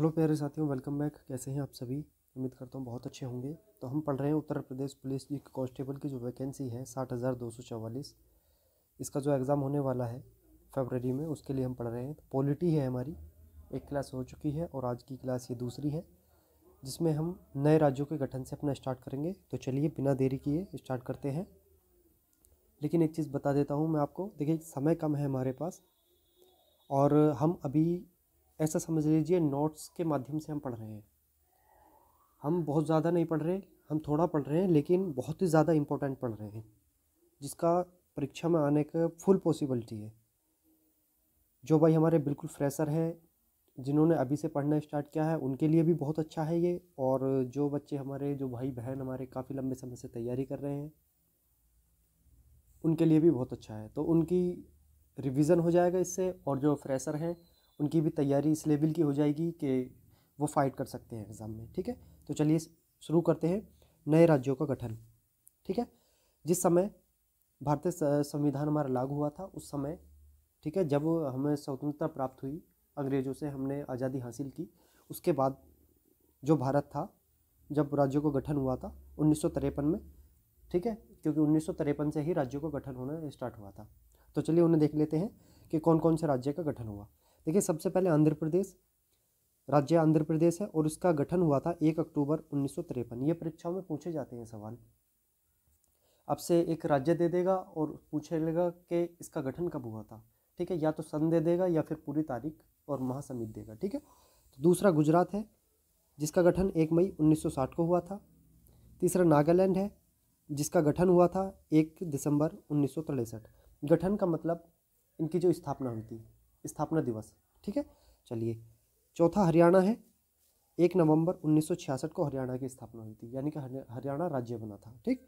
hello प्यारे साथियों welcome back कैसे हैं आप सभी उम्मीद करता हूँ बहुत अच्छे होंगे तो हम पढ़ रहे हैं उत्तर प्रदेश पुलिस की कांस्टेबल की जो वैकेंसी है साठ हज़ार दो सौ चवालीस इसका जो एग्ज़ाम होने वाला है फरवरी में उसके लिए हम पढ़ रहे हैं तो पॉलिटी है हमारी एक क्लास हो चुकी है और आज की क्लास ये दूसरी है जिसमें हम नए राज्यों के गठन से अपना स्टार्ट करेंगे तो चलिए बिना देरी किए स्टार्ट करते हैं लेकिन एक चीज़ बता देता हूँ मैं आपको देखिए समय कम है हमारे पास और हम अभी ऐसा समझ लीजिए नोट्स के माध्यम से हम पढ़ रहे हैं हम बहुत ज़्यादा नहीं पढ़ रहे हम थोड़ा पढ़ रहे हैं लेकिन बहुत ही ज़्यादा इम्पोर्टेंट पढ़ रहे हैं जिसका परीक्षा में आने का फुल पॉसिबिलिटी है जो भाई हमारे बिल्कुल फ्रेशर हैं जिन्होंने अभी से पढ़ना स्टार्ट किया है उनके लिए भी बहुत अच्छा है ये और जो बच्चे हमारे जो भाई बहन हमारे काफ़ी लंबे समय से तैयारी कर रहे हैं उनके लिए भी बहुत अच्छा है तो उनकी रिवीज़न हो जाएगा इससे और जो फ्रेशर हैं उनकी भी तैयारी इस लेवल की हो जाएगी कि वो फाइट कर सकते हैं एग्ज़ाम में ठीक है तो चलिए शुरू करते हैं नए राज्यों का गठन ठीक है जिस समय भारतीय संविधान हमारा लागू हुआ था उस समय ठीक है जब हमें स्वतंत्रता प्राप्त हुई अंग्रेज़ों से हमने आज़ादी हासिल की उसके बाद जो भारत था जब राज्यों का गठन हुआ था उन्नीस में ठीक है क्योंकि उन्नीस से ही राज्यों का गठन होना स्टार्ट हुआ था तो चलिए उन्हें देख लेते हैं कि कौन कौन से राज्य का गठन हुआ देखिए सबसे पहले आंध्र प्रदेश राज्य आंध्र प्रदेश है और उसका गठन हुआ था एक अक्टूबर उन्नीस ये परीक्षाओं में पूछे जाते हैं सवाल आपसे एक राज्य दे देगा और पूछे लेगा कि इसका गठन कब हुआ था ठीक है या तो सन दे देगा या फिर पूरी तारीख और महासमित देगा ठीक है तो दूसरा गुजरात है जिसका गठन एक मई 1960 को हुआ था तीसरा नागालैंड है जिसका गठन हुआ था एक दिसंबर उन्नीस गठन का मतलब इनकी जो स्थापना हुई थी स्थापना दिवस ठीक है चलिए चौथा हरियाणा है एक नवंबर 1966 को हरियाणा की स्थापना हुई थी यानी कि हरियाणा राज्य बना था ठीक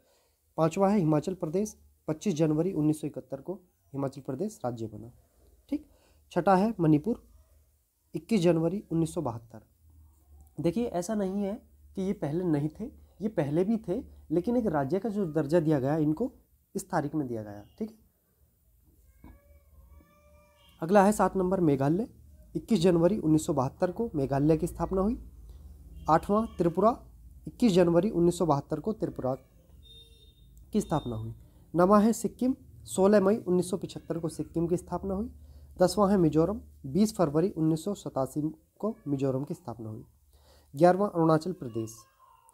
पांचवा है हिमाचल प्रदेश 25 जनवरी 1971 को हिमाचल प्रदेश राज्य बना ठीक छठा है मणिपुर 21 जनवरी उन्नीस देखिए ऐसा नहीं है कि ये पहले नहीं थे ये पहले भी थे लेकिन एक राज्य का जो दर्जा दिया गया इनको इस तारीख में दिया गया ठीक है अगला है सात नंबर मेघालय 21 जनवरी उन्नीस को मेघालय की स्थापना हुई आठवां त्रिपुरा 21 जनवरी उन्नीस को त्रिपुरा की स्थापना हुई नवा है सिक्किम 16 मई उन्नीस को सिक्किम की स्थापना हुई दसवां है मिजोरम 20 फरवरी उन्नीस को मिजोरम की स्थापना हुई ग्यारहवा अरुणाचल प्रदेश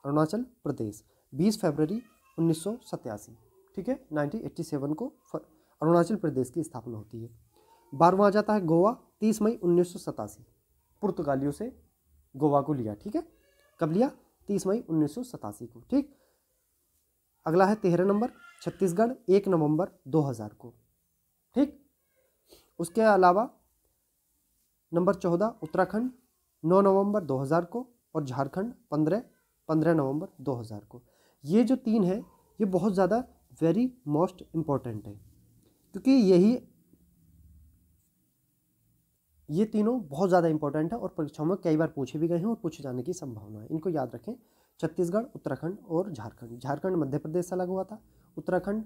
अरुणाचल प्रदेश 20 फरवरी उन्नीस ठीक है 1987 को अरुणाचल प्रदेश की स्थापना होती है बारहवा आ जाता है गोवा तीस मई उन्नीस पुर्तगालियों से गोवा को लिया ठीक है कब लिया तीस मई उन्नीस को ठीक अगला है तेरह नंबर छत्तीसगढ़ एक नवंबर 2000 को ठीक उसके अलावा नंबर चौदह उत्तराखंड नौ नवंबर 2000 को और झारखंड पंद्रह पंद्रह नवंबर 2000 को ये जो तीन है ये बहुत ज़्यादा वेरी मोस्ट इम्पॉर्टेंट है क्योंकि यही ये तीनों बहुत ज़्यादा इंपॉर्टेंट है और परीक्षाओं में कई बार पूछे भी गए हैं और पूछे जाने की संभावना है इनको याद रखें छत्तीसगढ़ उत्तराखंड और झारखंड झारखंड मध्य प्रदेश से अलग हुआ था उत्तराखंड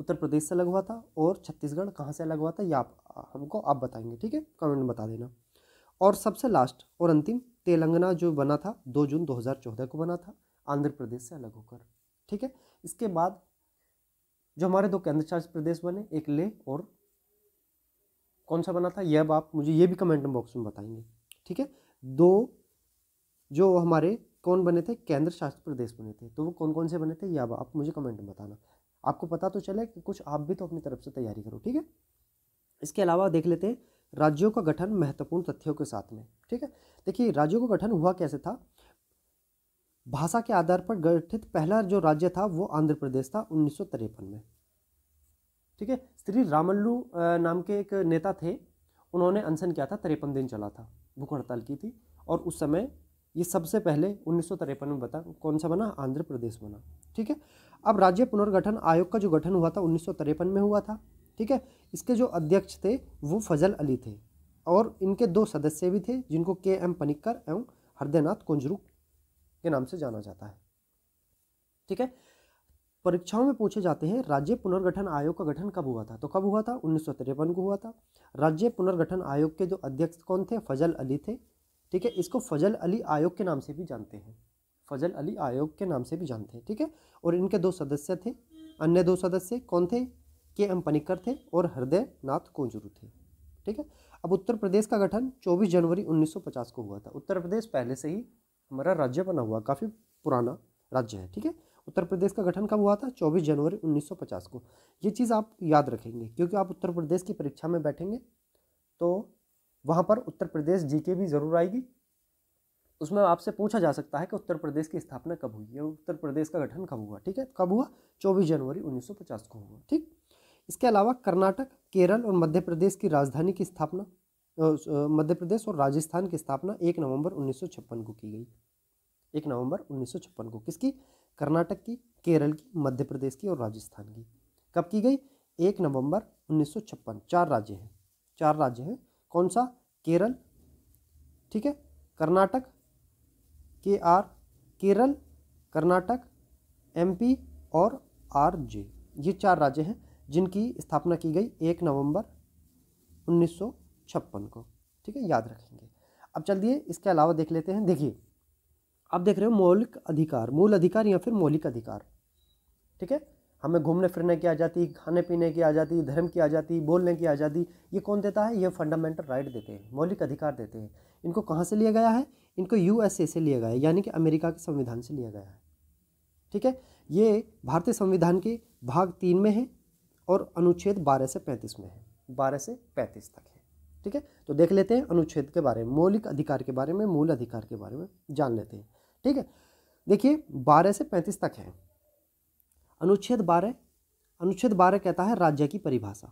उत्तर प्रदेश से अलग हुआ था और छत्तीसगढ़ कहाँ से अलग हुआ था ये आप हमको आप बताएंगे ठीक है कमेंट में बता देना और सबसे लास्ट और अंतिम तेलंगाना जो बना था दो जून दो को बना था आंध्र प्रदेश से अलग होकर ठीक है इसके बाद जो हमारे दो केंद्र शासित प्रदेश बने एक ले और कौन सा बना था यह अब आप मुझे ये भी कमेंट बॉक्स में बताएंगे ठीक है दो जो हमारे कौन बने थे केंद्र शासित प्रदेश बने थे तो वो कौन कौन से बने थे यह अब आप मुझे कमेंट में बताना आपको पता तो चले कि कुछ आप भी तो अपनी तरफ से तैयारी करो ठीक है इसके अलावा देख लेते हैं राज्यों का गठन महत्वपूर्ण तथ्यों के साथ में ठीक है देखिए राज्यों का गठन हुआ कैसे था भाषा के आधार पर गठित पहला जो राज्य था वो आंध्र प्रदेश था उन्नीस में ठीक है श्री रामल्लू नाम के एक नेता थे उन्होंने अनशन किया था तिरपन दिन चला था भूख हड़ताल की थी और उस समय ये सबसे पहले उन्नीस में बता कौन सा बना आंध्र प्रदेश बना ठीक है अब राज्य पुनर्गठन आयोग का जो गठन हुआ था उन्नीस में हुआ था ठीक है इसके जो अध्यक्ष थे वो फजल अली थे और इनके दो सदस्य भी थे जिनको के एम पनिक्कर एवं हृदयनाथ कुंजरू के नाम से जाना जाता है ठीक है परीक्षाओं में पूछे जाते हैं राज्य पुनर्गठन आयोग का गठन कब हुआ था तो कब हुआ था उन्नीस को हुआ था राज्य पुनर्गठन आयोग के जो अध्यक्ष कौन थे फजल अली थे ठीक है इसको फजल अली आयोग के नाम से भी जानते हैं फजल अली आयोग के नाम से भी जानते हैं ठीक है और इनके दो सदस्य थे अन्य दो सदस्य कौन थे के एम पनिकर थे और हृदय नाथ कोंजरू थे ठीक है अब उत्तर प्रदेश का गठन 24 जनवरी 1950 को हुआ था उत्तर प्रदेश पहले से ही हमारा राज्य बना हुआ काफ़ी पुराना राज्य है ठीक है उत्तर प्रदेश का गठन कब हुआ था 24 जनवरी 1950 को ये चीज़ आप याद रखेंगे क्योंकि आप उत्तर प्रदेश की परीक्षा में बैठेंगे तो वहाँ पर उत्तर प्रदेश जी भी ज़रूर आएगी उसमें आपसे पूछा जा सकता है कि उत्तर प्रदेश की स्थापना कब हुई है उत्तर प्रदेश का गठन कब हुआ ठीक है कब हुआ 24 जनवरी 1950 को हुआ ठीक इसके अलावा कर्नाटक केरल और मध्य प्रदेश की राजधानी की स्थापना मध्य प्रदेश और राजस्थान की स्थापना एक नवंबर 1956 को की गई एक नवंबर 1956 को किसकी कर्नाटक की केरल की मध्य प्रदेश की और राजस्थान की कब की गई एक नवंबर उन्नीस चार राज्य हैं चार राज्य हैं कौन सा केरल ठीक है कर्नाटक के आर केरल कर्नाटक एमपी और आर जे ये चार राज्य हैं जिनकी स्थापना की गई एक नवंबर उन्नीस को ठीक है याद रखेंगे अब चल दिए इसके अलावा देख लेते हैं देखिए आप देख रहे हो मौलिक अधिकार मूल अधिकार या फिर मौलिक अधिकार ठीक है हमें घूमने फिरने की आज़ादी खाने पीने की आज़ादी धर्म की आज़ादी बोलने की आज़ादी ये कौन देता है ये फंडामेंटल राइट देते हैं मौलिक अधिकार देते हैं इनको कहाँ से लिया गया है इनको यूएसए से लिया गया है यानी कि अमेरिका के संविधान से लिया गया है ठीक है ये भारतीय संविधान के भाग तीन में है और अनुच्छेद बारह से पैंतीस में है बारह से पैंतीस तक है ठीक है तो देख लेते हैं अनुच्छेद के बारे में मौलिक अधिकार के बारे में मूल अधिकार के बारे में जान लेते हैं ठीक है देखिए बारह से पैंतीस तक है अनुच्छेद बारह अनुच्छेद बारह कहता है राज्य की परिभाषा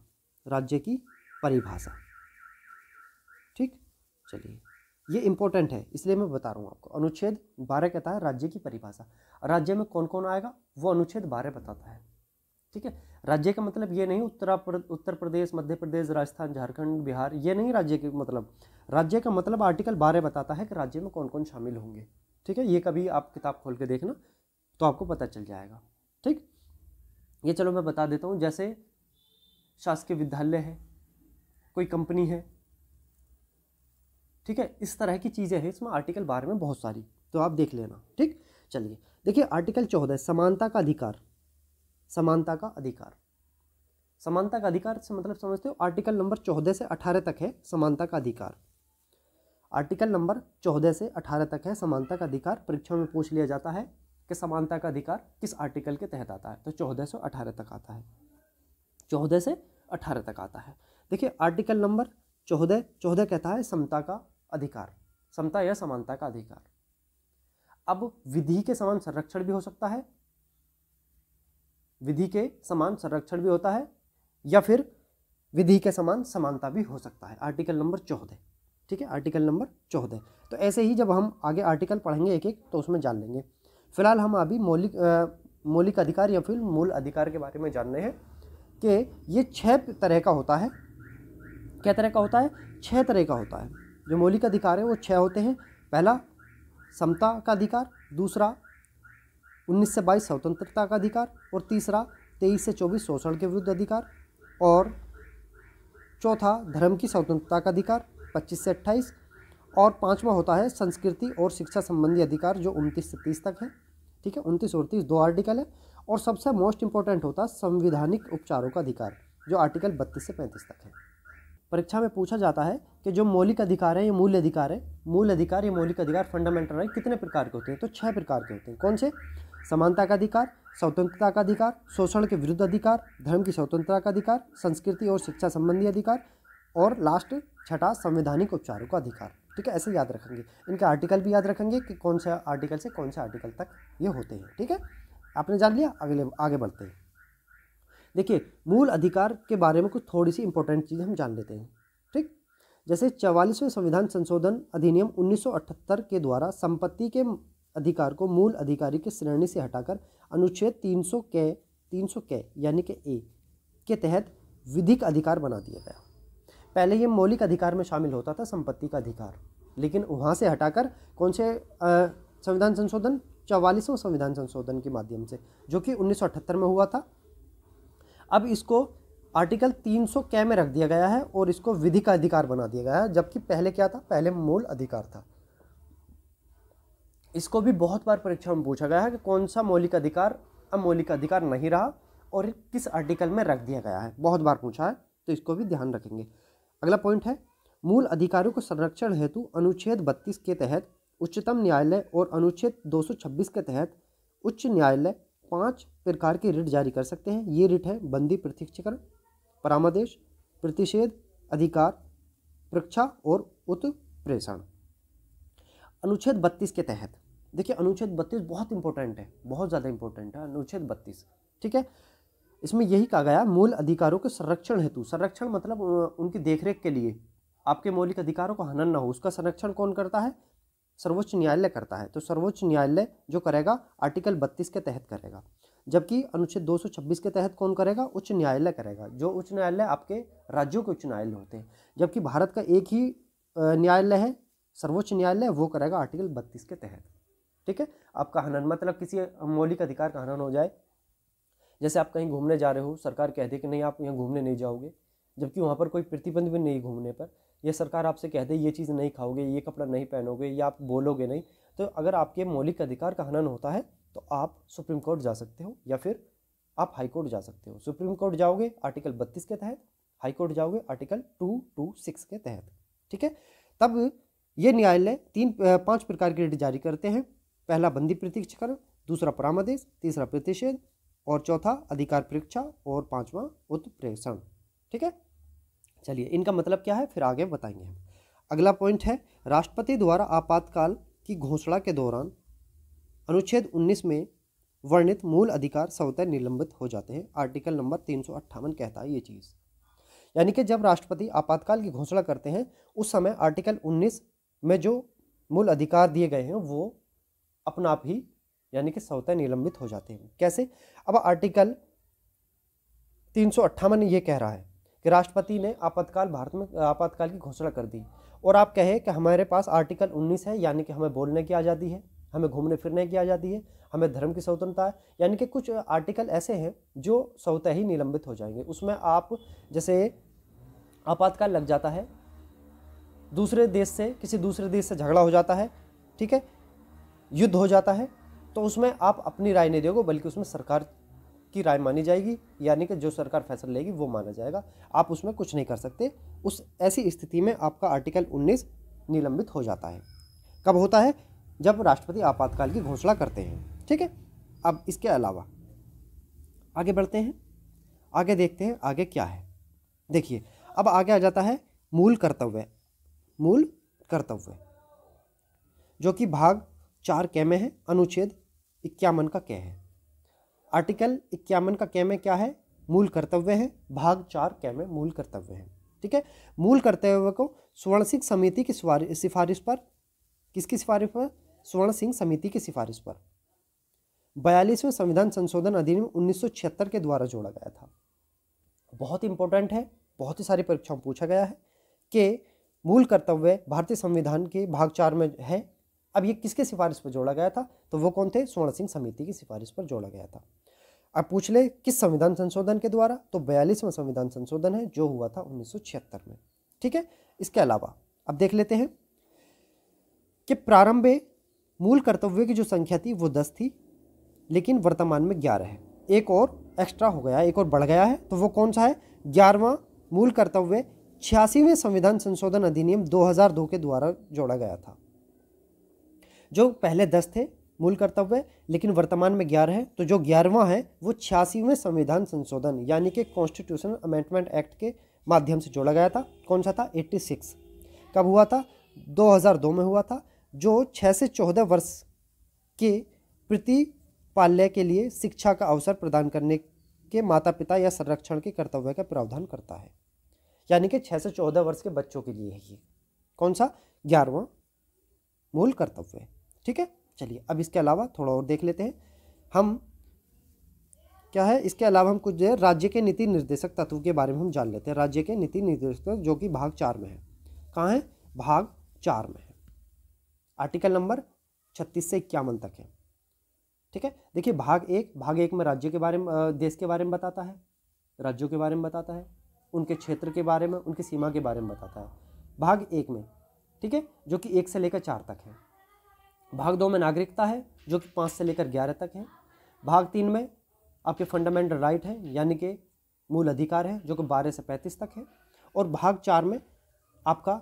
राज्य की परिभाषा ठीक चलिए ये इम्पोर्टेंट है इसलिए मैं बता रहा हूँ आपको अनुच्छेद बारह कहता है राज्य की परिभाषा राज्य में कौन कौन आएगा वो अनुच्छेद बारह बताता है ठीक है राज्य का मतलब ये नहीं उत्तरा उत्तर प्रदेश मध्य प्रदेश राजस्थान झारखंड बिहार ये नहीं राज्य के मतलब राज्य का मतलब आर्टिकल बारह बताता है कि राज्य में कौन कौन शामिल होंगे ठीक है ये कभी आप किताब खोल के देखना तो आपको पता चल जाएगा ठीक ये चलो मैं बता देता हूँ जैसे शासकीय विद्यालय है कोई कंपनी है ठीक है इस तरह की चीज़ें हैं इसमें आर्टिकल बारह में बहुत सारी तो आप देख लेना ठीक चलिए देखिए आर्टिकल चौदह समानता का अधिकार समानता का अधिकार समानता का अधिकार से मतलब समझते हो आर्टिकल नंबर चौदह से अठारह तक है समानता का अधिकार आर्टिकल नंबर चौदह से अठारह तक है समानता का अधिकार परीक्षा में पूछ लिया जाता है कि समानता का अधिकार किस आर्टिकल के तहत आता है तो चौदह से अठारह तक आता है चौदह से अठारह तक आता है देखिए आर्टिकल नंबर चौदह चौदह कहता है समता का अधिकार समता या समानता का अधिकार अब विधि के समान संरक्षण भी हो सकता है विधि के समान संरक्षण भी होता है या फिर विधि के समान समानता भी हो सकता है आर्टिकल नंबर चौदह ठीक है आर्टिकल नंबर चौदह तो ऐसे ही जब हम आगे आर्टिकल पढ़ेंगे एक एक तो उसमें जान लेंगे फिलहाल हम अभी मौलिक मौलिक अधिकार या फिर मूल अधिकार के बारे में जान रहे हैं कि ये छः तरह का होता है क्या तरह का होता है छः तरह का होता है जो मौलिक अधिकार है वो छः होते हैं पहला समता का अधिकार दूसरा उन्नीस से बाईस स्वतंत्रता का अधिकार और तीसरा तेईस से चौबीस शोषण के विरुद्ध अधिकार और चौथा धर्म की स्वतंत्रता का अधिकार पच्चीस से अट्ठाईस और पाँचवा होता है संस्कृति और शिक्षा संबंधी अधिकार जो उनतीस से तीस तक है ठीक है उनतीस और तीस दो आर्टिकल है और सबसे मोस्ट इंपॉर्टेंट होता है संविधानिक उपचारों का अधिकार जो आर्टिकल बत्तीस से पैंतीस तक है परीक्षा में पूछा जाता है कि जो मौलिक अधिकार है ये मूल अधिकार है मूल अधिकार या मौलिक अधिकार फंडामेंटल राइट कितने प्रकार के होते हैं तो छः प्रकार के होते हैं कौन से समानता का अधिकार स्वतंत्रता का अधिकार शोषण के विरुद्ध अधिकार धर्म की स्वतंत्रता का अधिकार संस्कृति और शिक्षा संबंधी अधिकार और लास्ट छठा संवैधानिक उपचारों का अधिकार ठीक है ऐसे याद रखेंगे इनके आर्टिकल भी याद रखेंगे कि कौन से आर्टिकल से कौन से आर्टिकल तक ये होते हैं ठीक है आपने जान लिया अगले आगे बढ़ते हैं देखिए मूल अधिकार के बारे में कुछ थोड़ी सी इंपॉर्टेंट चीज़ हम जान लेते हैं ठीक जैसे चवालीसवें संविधान संशोधन अधिनियम उन्नीस के द्वारा संपत्ति के अधिकार को मूल अधिकारी की श्रेणी से हटाकर अनुच्छेद 300 के सौ के यानी कि ए के तहत विधिक अधिकार बना दिया गया पहले ये मौलिक अधिकार में शामिल होता था संपत्ति का अधिकार लेकिन वहाँ से हटाकर कौन से संविधान संशोधन चौवालीसों संविधान संशोधन के माध्यम से जो कि 1978 में हुआ था अब इसको आर्टिकल 300 कै में रख दिया गया है और इसको विधि का अधिकार बना दिया गया है जबकि पहले क्या था पहले मूल अधिकार था इसको भी बहुत बार परीक्षा में पूछा गया है कि कौन सा मौलिक अधिकार अब मौलिक अधिकार नहीं रहा और किस आर्टिकल में रख दिया गया है बहुत बार पूछा है तो इसको भी ध्यान रखेंगे अगला पॉइंट है मूल अधिकारों को संरक्षण हेतु अनुच्छेद बत्तीस के तहत उच्चतम न्यायालय और अनुच्छेद 226 के तहत उच्च न्यायालय पांच प्रकार के रिट जारी कर सकते हैं ये रिट है बंदी प्रतिक्षकरण परामादेश प्रतिषेध अधिकार परीक्षा और उत्प्रेषण अनुच्छेद बत्तीस के तहत देखिए अनुच्छेद बत्तीस बहुत इंपॉर्टेंट है बहुत ज़्यादा इंपॉर्टेंट है अनुच्छेद बत्तीस ठीक है इसमें यही कहा गया मूल अधिकारों के संरक्षण हेतु संरक्षण मतलब उनकी देखरेख के लिए आपके मौलिक अधिकारों का हनन ना हो उसका संरक्षण कौन करता है सर्वोच्च न्यायालय करता है तो सर्वोच्च न्यायालय जो करेगा आर्टिकल बत्तीस के तहत करेगा जबकि अनुच्छेद 226 के तहत कौन करेगा उच्च न्यायालय करेगा जो उच्च न्यायालय आपके राज्यों के उच्च न्यायालय होते हैं जबकि भारत का एक ही न्यायालय है सर्वोच्च न्यायालय वो करेगा आर्टिकल बत्तीस के तहत ठीक है आपका हनन मतलब किसी मौलिक अधिकार का हनन हो जाए जैसे आप कहीं घूमने जा रहे हो सरकार कह दे कि नहीं आप यहाँ घूमने नहीं जाओगे जबकि वहाँ पर कोई प्रतिबंध भी नहीं घूमने पर या सरकार आपसे कह दे ये चीज़ नहीं खाओगे ये कपड़ा नहीं पहनोगे या आप बोलोगे नहीं तो अगर आपके मौलिक अधिकार का हनन होता है तो आप सुप्रीम कोर्ट जा सकते हो या फिर आप हाई कोर्ट जा सकते हो सुप्रीम कोर्ट जाओगे आर्टिकल बत्तीस के तहत हाई कोर्ट जाओगे आर्टिकल टू टू सिक्स के तहत ठीक है तब ये न्यायालय तीन पांच प्रकार के रिट जारी करते हैं पहला बंदी प्रतीक्षकरण दूसरा परामदेश तीसरा प्रतिषेध और चौथा अधिकार परीक्षा और पांचवा उत्प्रेषण ठीक है चलिए इनका मतलब क्या है फिर आगे बताएंगे हम अगला पॉइंट है राष्ट्रपति द्वारा आपातकाल की घोषणा के दौरान अनुच्छेद 19 में वर्णित मूल अधिकार स्वतः निलंबित हो जाते हैं आर्टिकल नंबर तीन कहता है ये चीज़ यानी कि जब राष्ट्रपति आपातकाल की घोषणा करते हैं उस समय आर्टिकल 19 में जो मूल अधिकार दिए गए हैं वो अपना आप ही यानी कि स्वतः निलंबित हो जाते हैं कैसे अब आर्टिकल तीन ये कह रहा है कि राष्ट्रपति ने आपातकाल भारत में आपातकाल की घोषणा कर दी और आप कहें कि हमारे पास आर्टिकल 19 है यानी कि हमें बोलने की आज़ादी है हमें घूमने फिरने की आज़ादी है हमें धर्म की स्वतंत्रता है यानी कि कुछ आर्टिकल ऐसे हैं जो स्वतः ही निलंबित हो जाएंगे उसमें आप जैसे आपातकाल लग जाता है दूसरे देश से किसी दूसरे देश से झगड़ा हो जाता है ठीक है युद्ध हो जाता है तो उसमें आप अपनी राय नहीं दोगे बल्कि उसमें सरकार की राय मानी जाएगी यानी कि जो सरकार फैसला लेगी वो माना जाएगा आप उसमें कुछ नहीं कर सकते उस ऐसी स्थिति में आपका आर्टिकल 19 निलंबित हो जाता है कब होता है जब राष्ट्रपति आपातकाल की घोषणा करते हैं ठीक है अब इसके अलावा आगे बढ़ते हैं आगे देखते हैं आगे क्या है देखिए अब आगे आ जाता है मूल कर्तव्य मूल कर्तव्य जो कि भाग चार कैमे हैं है अनुच्छेद इक्यावन का क्या है आर्टिकल इक्यावन का कै में क्या है मूल कर्तव्य है भाग चार कै में मूल कर्तव्य है ठीक है मूल कर्तव्य को स्वर्ण सिंह समिति की सिफारिश पर किसकी सिफारिश पर स्वर्ण सिंह समिति की सिफारिश पर बयालीसवें संविधान संशोधन अधिनियम उन्नीस के द्वारा जोड़ा गया था बहुत इंपॉर्टेंट है बहुत ही सारी परीक्षाओं पूछा गया है कि मूल कर्तव्य भारतीय संविधान के भाग चार में है अब ये किसके सिफारिश पर जोड़ा गया था तो वो कौन थे स्वर्ण सिंह समिति की सिफारिश पर जोड़ा गया था अब पूछ ले किस संविधान संशोधन के द्वारा तो बयालीसवां संविधान संशोधन है जो हुआ था उन्नीस में ठीक है इसके अलावा अब देख लेते हैं कि प्रारंभ मूल कर्तव्य की जो संख्या थी वो दस थी लेकिन वर्तमान में ग्यारह है एक और एक्स्ट्रा हो गया एक और बढ़ गया है तो वो कौन सा है ग्यारहवा मूल कर्तव्य छियासीवें संविधान संशोधन अधिनियम 2002 के द्वारा जोड़ा गया था जो पहले दस थे मूल कर्तव्य लेकिन वर्तमान में ग्यारह है तो जो ग्यारहवा है वो छियासीवें संविधान संशोधन यानी कि कॉन्स्टिट्यूशन अमेंडमेंट एक्ट के माध्यम से जोड़ा गया था कौन सा था 86 कब हुआ था 2002 में हुआ था जो छः से चौदह वर्ष के प्रति पाल्य के लिए शिक्षा का अवसर प्रदान करने के माता पिता या संरक्षण के कर्तव्य का प्रावधान करता है यानी कि छः से चौदह वर्ष के बच्चों के लिए है ये कौन सा ग्यारहवा मूल कर्तव्य ठीक है चलिए अब इसके अलावा थोड़ा और देख लेते हैं हम क्या है इसके अलावा हम कुछ जो है राज्य के नीति निर्देशक तत्व के बारे में हम जान लेते हैं राज्य के नीति निर्देशक जो कि भाग चार में है कहाँ है भाग चार में है आर्टिकल नंबर छत्तीस से इक्यावन तक है ठीक है देखिए भाग एक भाग एक में राज्य के बारे में देश के बारे में बताता है राज्यों के बारे में बताता है उनके क्षेत्र के बारे में उनकी सीमा के बारे में बताता है भाग एक में ठीक है जो कि एक से लेकर चार तक है भाग दो में नागरिकता है जो कि पाँच से लेकर ग्यारह तक है भाग तीन में आपके फंडामेंटल राइट हैं यानी कि मूल अधिकार हैं जो कि बारह से पैंतीस तक है और भाग चार में आपका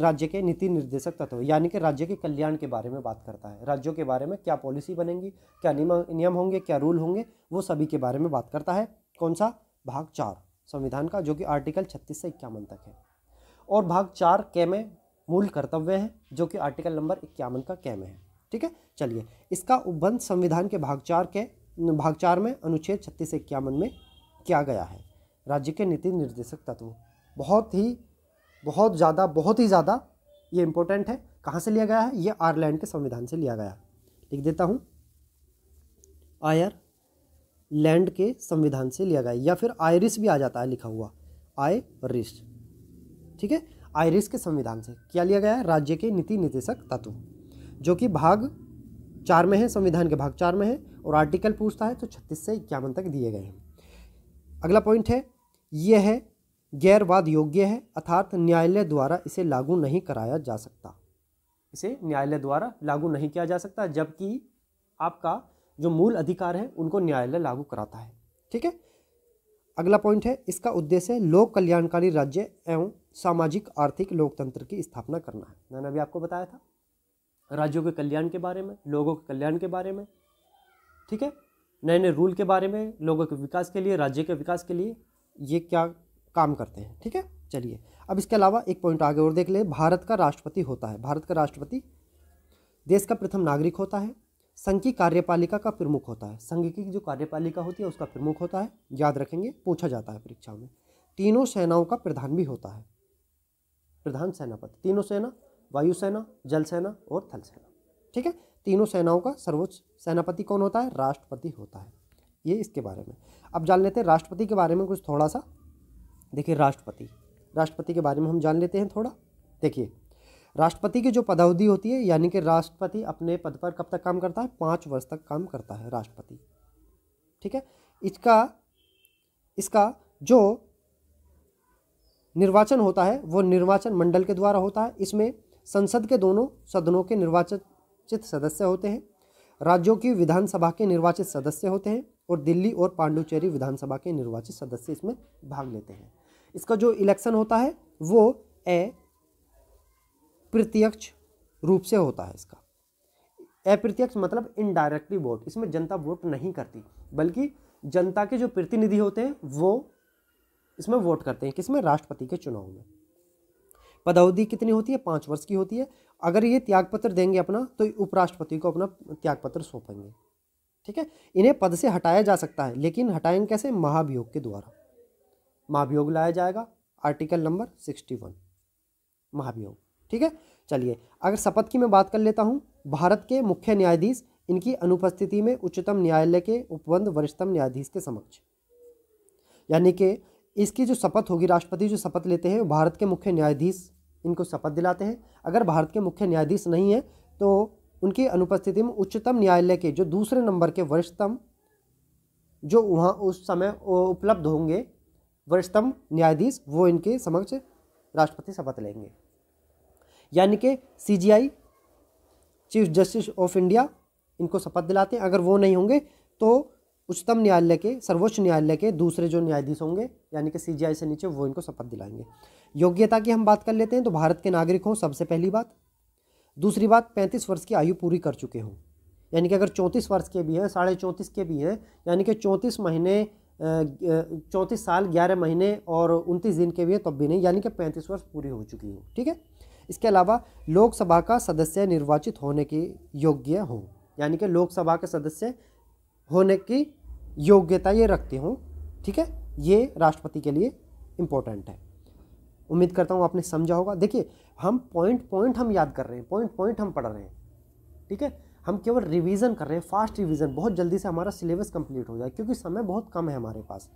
राज्य के नीति निर्देशक तत्व यानी कि राज्य के कल्याण के बारे में बात करता है राज्यों के बारे में क्या पॉलिसी बनेंगी क्या नियम नियम होंगे क्या रूल होंगे वो सभी के बारे में बात करता है कौन सा भाग चार संविधान का जो कि आर्टिकल छत्तीस से इक्यावन तक है और भाग चार के में मूल कर्तव्य हैं जो कि आर्टिकल नंबर इक्यावन का के में है ठीक है चलिए इसका उपबंध संविधान के भाग चार के भाग चार में अनुच्छेद छत्तीस इक्यावन में किया गया है राज्य के नीति निर्देशक तत्व बहुत ही बहुत ज़्यादा बहुत ही ज़्यादा ये इम्पोर्टेंट है कहाँ से लिया गया है ये आयरलैंड के संविधान से लिया गया लिख देता हूँ आयर लैंड के संविधान से लिया गया या फिर आयरिस भी आ जाता है लिखा हुआ आयरिस ठीक है आयरिस के संविधान से क्या लिया गया है राज्य के नीति निर्देशक तत्व जो कि भाग चार में है संविधान के भाग चार में है और आर्टिकल पूछता है तो छत्तीस से इक्यावन तक दिए गए हैं अगला पॉइंट है यह है गैरवाद योग्य है अर्थात न्यायालय द्वारा इसे लागू नहीं कराया जा सकता इसे न्यायालय द्वारा लागू नहीं किया जा सकता जबकि आपका जो मूल अधिकार है उनको न्यायालय लागू कराता है ठीक है अगला पॉइंट है इसका उद्देश्य लोक कल्याणकारी राज्य एवं सामाजिक आर्थिक लोकतंत्र की स्थापना करना है मैंने अभी आपको बताया था राज्यों के कल्याण के बारे में लोगों के कल्याण के बारे में ठीक है नए नए रूल के बारे में लोगों के विकास के लिए राज्य के विकास के लिए ये क्या काम करते हैं ठीक है चलिए अब इसके अलावा एक पॉइंट आगे और देख ले भारत का राष्ट्रपति होता है भारत का राष्ट्रपति देश का प्रथम नागरिक होता है संघ की कार्यपालिका का प्रमुख होता है संघ की जो कार्यपालिका होती है उसका प्रमुख होता है याद रखेंगे पूछा जाता है परीक्षा में तीनों सेनाओं का प्रधान भी होता है प्रधान सेनापति तीनों सेना वायुसेना जलसेना जल सेना और थल सेना ठीक है तीनों सेनाओं का सर्वोच्च सेनापति कौन होता है राष्ट्रपति होता है ये इसके बारे में अब जान लेते हैं राष्ट्रपति के बारे में कुछ थोड़ा सा देखिए राष्ट्रपति राष्ट्रपति के बारे में हम जान लेते हैं थोड़ा देखिए राष्ट्रपति की जो पदावधि होती है यानी कि राष्ट्रपति अपने पद पर कब तक काम करता है पाँच वर्ष तक काम करता है राष्ट्रपति ठीक है इसका इसका जो निर्वाचन होता है वो निर्वाचन मंडल के द्वारा होता है इसमें संसद के दोनों सदनों के निर्वाचित सदस्य होते हैं राज्यों की विधानसभा के निर्वाचित सदस्य होते हैं और दिल्ली और पांडुचेरी विधानसभा के निर्वाचित सदस्य इसमें भाग लेते हैं इसका जो इलेक्शन होता है वो ए प्रत्यक्ष रूप से होता है इसका अप्रत्यक्ष मतलब इनडायरेक्टली वोट इसमें जनता वोट नहीं करती बल्कि जनता के जो प्रतिनिधि होते हैं वो इसमें वोट करते हैं किसमें राष्ट्रपति के चुनाव में पदावधि कितनी होती है पाँच वर्ष की होती है अगर ये त्यागपत्र देंगे अपना तो उपराष्ट्रपति को अपना त्यागपत्र सौंपेंगे ठीक है इन्हें पद से हटाया जा सकता है लेकिन हटाएंगे कैसे महाभियोग के द्वारा महाभियोग लाया जाएगा आर्टिकल नंबर सिक्सटी वन महाभियोग ठीक है चलिए अगर शपथ की मैं बात कर लेता हूँ भारत के मुख्य न्यायाधीश इनकी अनुपस्थिति में उच्चतम न्यायालय के उपबंध वरिष्ठतम न्यायाधीश के समक्ष यानी कि इसकी जो शपथ होगी राष्ट्रपति जो शपथ लेते हैं भारत के मुख्य न्यायाधीश इनको शपथ दिलाते हैं अगर भारत के मुख्य न्यायाधीश नहीं हैं तो उनकी अनुपस्थिति में उच्चतम न्यायालय के जो दूसरे नंबर के वरिष्ठतम जो वहाँ उस समय उपलब्ध होंगे वरिष्ठतम न्यायाधीश वो इनके समक्ष राष्ट्रपति शपथ लेंगे यानी कि C chief justice of India इनको शपथ दिलाते हैं अगर वो नहीं होंगे तो उच्चतम न्यायालय के सर्वोच्च न्यायालय के दूसरे जो न्यायाधीश होंगे यानी कि सीजीआई से नीचे वो इनको शपथ दिलाएंगे योग्यता की हम बात कर लेते हैं तो भारत के नागरिक हों सबसे पहली बात दूसरी बात पैंतीस वर्ष की आयु पूरी कर चुके हों यानी कि अगर चौंतीस वर्ष के भी हैं साढ़े चौंतीस के भी हैं यानी कि चौंतीस महीने चौंतीस साल ग्यारह महीने और उनतीस दिन के भी हैं तब भी नहीं यानी कि पैंतीस वर्ष पूरी हो चुकी हों ठीक है इसके अलावा लोकसभा का सदस्य निर्वाचित होने के योग्य हों यानी कि लोकसभा के सदस्य होने की योग्यता ये रखती हूँ ठीक है ये राष्ट्रपति के लिए इम्पोर्टेंट है उम्मीद करता हूँ आपने समझा होगा देखिए हम पॉइंट पॉइंट हम याद कर रहे हैं पॉइंट पॉइंट हम पढ़ रहे हैं ठीक है हम केवल रिवीजन कर रहे हैं फास्ट रिवीजन बहुत जल्दी से हमारा सिलेबस कंप्लीट हो जाए क्योंकि समय बहुत कम है हमारे पास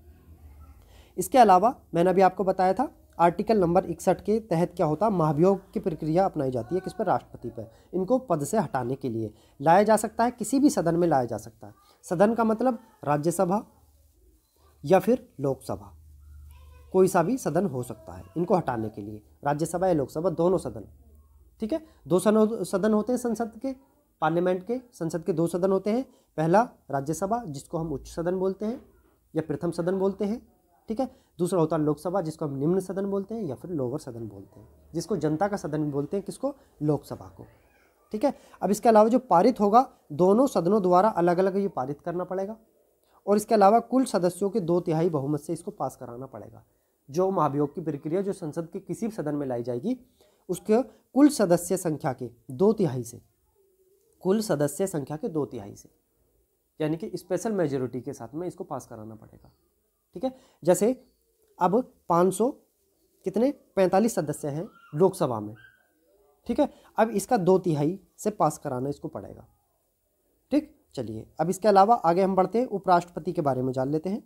इसके अलावा मैंने अभी आपको बताया था आर्टिकल नंबर इकसठ के तहत क्या होता है महाभियोग की प्रक्रिया अपनाई जाती है किस पर राष्ट्रपति पर इनको पद से हटाने के लिए लाया जा सकता है किसी भी सदन में लाया जा सकता है सदन का मतलब राज्यसभा या फिर लोकसभा कोई सा भी सदन हो सकता है इनको हटाने के लिए राज्यसभा या लोकसभा दोनों सदन ठीक है दो सदन होते हैं संसद के पार्लियामेंट के संसद के दो सदन होते हैं पहला राज्यसभा जिसको हम उच्च सदन बोलते हैं या प्रथम सदन बोलते हैं ठीक है दूसरा होता है लोकसभा जिसको हम निम्न सदन बोलते हैं या फिर लोअर सदन बोलते हैं जिसको जनता का सदन बोलते हैं किसको लोकसभा को ठीक है अब इसके अलावा जो पारित होगा दोनों सदनों द्वारा अलग अलग ये पारित करना पड़ेगा और इसके अलावा कुल सदस्यों के दो तिहाई बहुमत से इसको पास कराना पड़ेगा जो महाभियोग की प्रक्रिया जो संसद के किसी भी सदन में लाई जाएगी उसके कुल सदस्य संख्या के दो तिहाई से कुल सदस्य संख्या के दो तिहाई से यानी कि स्पेशल मेजोरिटी के साथ में इसको पास कराना पड़ेगा ठीक है जैसे अब 500 कितने 45 सदस्य हैं लोकसभा में ठीक है अब इसका दो तिहाई से पास कराना इसको पड़ेगा ठीक चलिए अब इसके अलावा आगे हम बढ़ते हैं उपराष्ट्रपति के बारे में जान लेते हैं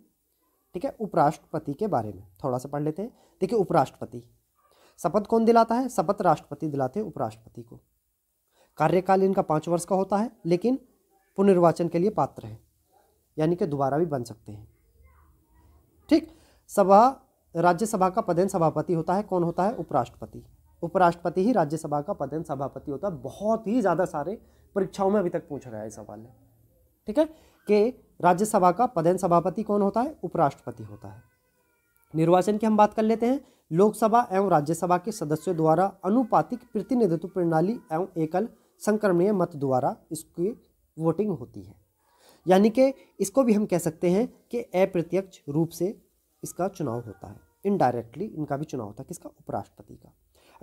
ठीक है उपराष्ट्रपति के बारे में थोड़ा सा पढ़ लेते हैं देखिए उपराष्ट्रपति शपथ कौन दिलाता है शपथ राष्ट्रपति दिलाते हैं उपराष्ट्रपति को कार्यकाल इनका पाँच वर्ष का होता है लेकिन पुनर्वाचन के लिए पात्र है यानी कि दोबारा भी बन सकते हैं ठीक सभा राज्यसभा का पदेन सभापति होता है कौन होता है उपराष्ट्रपति उपराष्ट्रपति ही राज्यसभा का पदन सभापति होता है बहुत ही ज़्यादा सारे परीक्षाओं में अभी तक पूछ रहा है सवाल है ठीक है कि राज्यसभा का पदन सभापति कौन होता है उपराष्ट्रपति होता है निर्वाचन की हम बात कर लेते हैं लोकसभा एवं राज्यसभा के सदस्यों द्वारा अनुपातिक प्रतिनिधित्व प्रणाली एवं एकल संक्रमणीय मत द्वारा इसकी वोटिंग होती है यानी कि इसको भी हम कह सकते हैं कि अप्रत्यक्ष रूप से इसका चुनाव होता है इनडायरेक्टली इनका भी चुनाव होता है किसका उपराष्ट्रपति का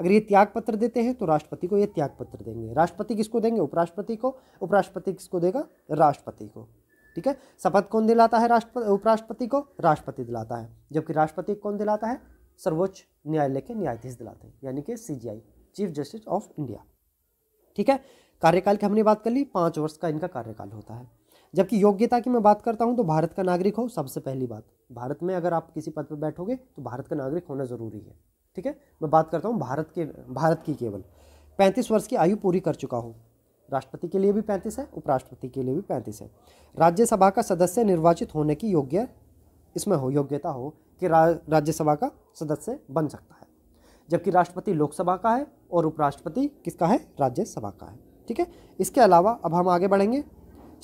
अगर ये त्यागपत्र देते हैं तो राष्ट्रपति को ये त्यागपत्र देंगे राष्ट्रपति किसको देंगे उपराष्ट्रपति को उपराष्ट्रपति किसको देगा राष्ट्रपति को ठीक है शपथ कौन दिलाता है राष्ट्रपति उपराष्ट्रपति को राष्ट्रपति दिलाता है जबकि राष्ट्रपति कौन दिलाता है सर्वोच्च न्यायालय के न्यायाधीश दिलाते हैं यानी कि C chief justice of India ठीक है कार्यकाल की हमने बात कर ली पाँच वर्ष का इनका कार्यकाल होता है जबकि योग्यता की मैं बात करता हूँ तो भारत का नागरिक हो सबसे पहली बात भारत में अगर आप किसी पद पर बैठोगे तो भारत का नागरिक होना ज़रूरी है ठीक है मैं बात करता हूँ भारत के भारत की केवल पैंतीस वर्ष की आयु पूरी कर चुका हूँ राष्ट्रपति के लिए भी पैंतीस है उपराष्ट्रपति के लिए भी पैंतीस है राज्यसभा का सदस्य निर्वाचित होने की योग्य इसमें हो योग्यता हो कि रा, राज्यसभा का सदस्य बन सकता है जबकि राष्ट्रपति लोकसभा का है और उपराष्ट्रपति किसका है राज्यसभा का है ठीक है इसके अलावा अब हम आगे बढ़ेंगे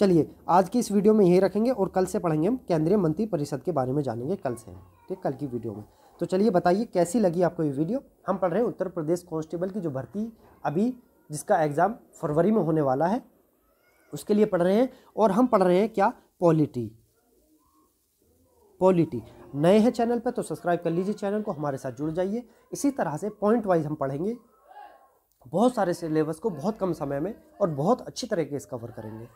चलिए आज की इस वीडियो में यही रखेंगे और कल से पढ़ेंगे हम केंद्रीय मंत्री परिषद के बारे में जानेंगे कल से ठीक कल की वीडियो में तो चलिए बताइए कैसी लगी आपको ये वीडियो हम पढ़ रहे हैं उत्तर प्रदेश कांस्टेबल की जो भर्ती अभी जिसका एग्ज़ाम फरवरी में होने वाला है उसके लिए पढ़ रहे हैं और हम पढ़ रहे हैं क्या पॉलिटी पॉलिटी नए हैं चैनल पर तो सब्सक्राइब कर लीजिए चैनल को हमारे साथ जुड़ जाइए इसी तरह से पॉइंट वाइज हम पढ़ेंगे बहुत सारे सिलेबस को बहुत कम समय में और बहुत अच्छी तरीके से कवर करेंगे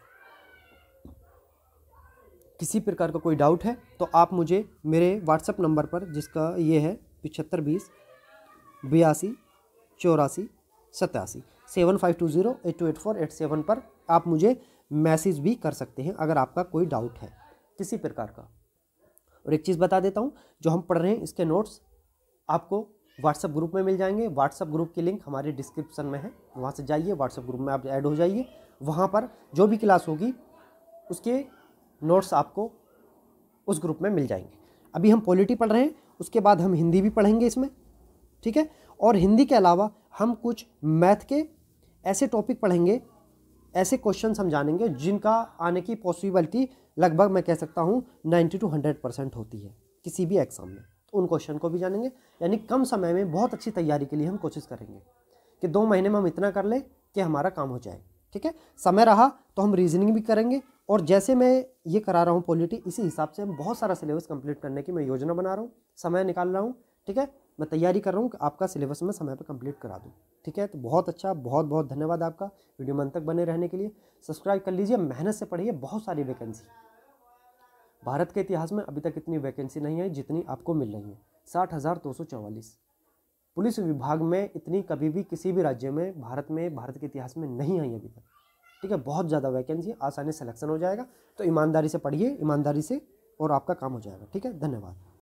किसी प्रकार का कोई डाउट है तो आप मुझे मेरे व्हाट्सएप नंबर पर जिसका ये है पिछहत्तर बीस बयासी चौरासी सतासी seven five two zero eight two eight four eight seven पर आप मुझे मैसेज भी कर सकते हैं अगर आपका कोई डाउट है किसी प्रकार का और एक चीज़ बता देता हूँ जो हम पढ़ रहे हैं इसके नोट्स आपको व्हाट्सएप ग्रुप में मिल जाएंगे व्हाट्सअप ग्रुप की लिंक हमारे डिस्क्रिप्शन में है वहाँ से जाइए व्हाट्सएप ग्रुप में आप ऐड हो जाइए वहाँ पर जो भी क्लास होगी उसके नोट्स आपको उस ग्रुप में मिल जाएंगे अभी हम पॉलिटी पढ़ रहे हैं उसके बाद हम हिंदी भी पढ़ेंगे इसमें ठीक है और हिंदी के अलावा हम कुछ मैथ के ऐसे टॉपिक पढ़ेंगे ऐसे क्वेश्चन हम जानेंगे जिनका आने की पॉसिबिलिटी लगभग मैं कह सकता हूँ नाइन्टी टू हंड्रेड परसेंट होती है किसी भी एग्ज़ाम में तो उन क्वेश्चन को भी जानेंगे यानी कम समय में बहुत अच्छी तैयारी के लिए हम कोशिश करेंगे कि दो महीने में हम इतना कर लें कि हमारा काम हो जाए ठीक है समय रहा तो हम रीजनिंग भी करेंगे और जैसे मैं ये करा रहा हूँ पॉलिटी इसी हिसाब से हम बहुत सारा सिलेबस कंप्लीट करने की मैं योजना बना रहा हूँ समय निकाल रहा हूँ ठीक है मैं तैयारी कर रहा हूँ कि आपका सिलेबस मैं समय पर कंप्लीट करा दूँ ठीक है तो बहुत अच्छा बहुत बहुत धन्यवाद आपका वीडियो मन तक बने रहने के लिए सब्सक्राइब कर लीजिए मेहनत से पढ़िए बहुत सारी वैकेंसी भारत के इतिहास में अभी तक इतनी वैकेंसी नहीं आई जितनी आपको मिल रही है साठ हज़ार दो सौ चौवालीस पुलिस विभाग में इतनी कभी भी किसी भी राज्य में भारत में भारत के इतिहास में नहीं आई अभी तक ठीक है बहुत ज़्यादा वैकेंसी है आसानी सेलेक्शन हो जाएगा तो ईमानदारी से पढ़िए ईमानदारी से और आपका काम हो जाएगा ठीक है धन्यवाद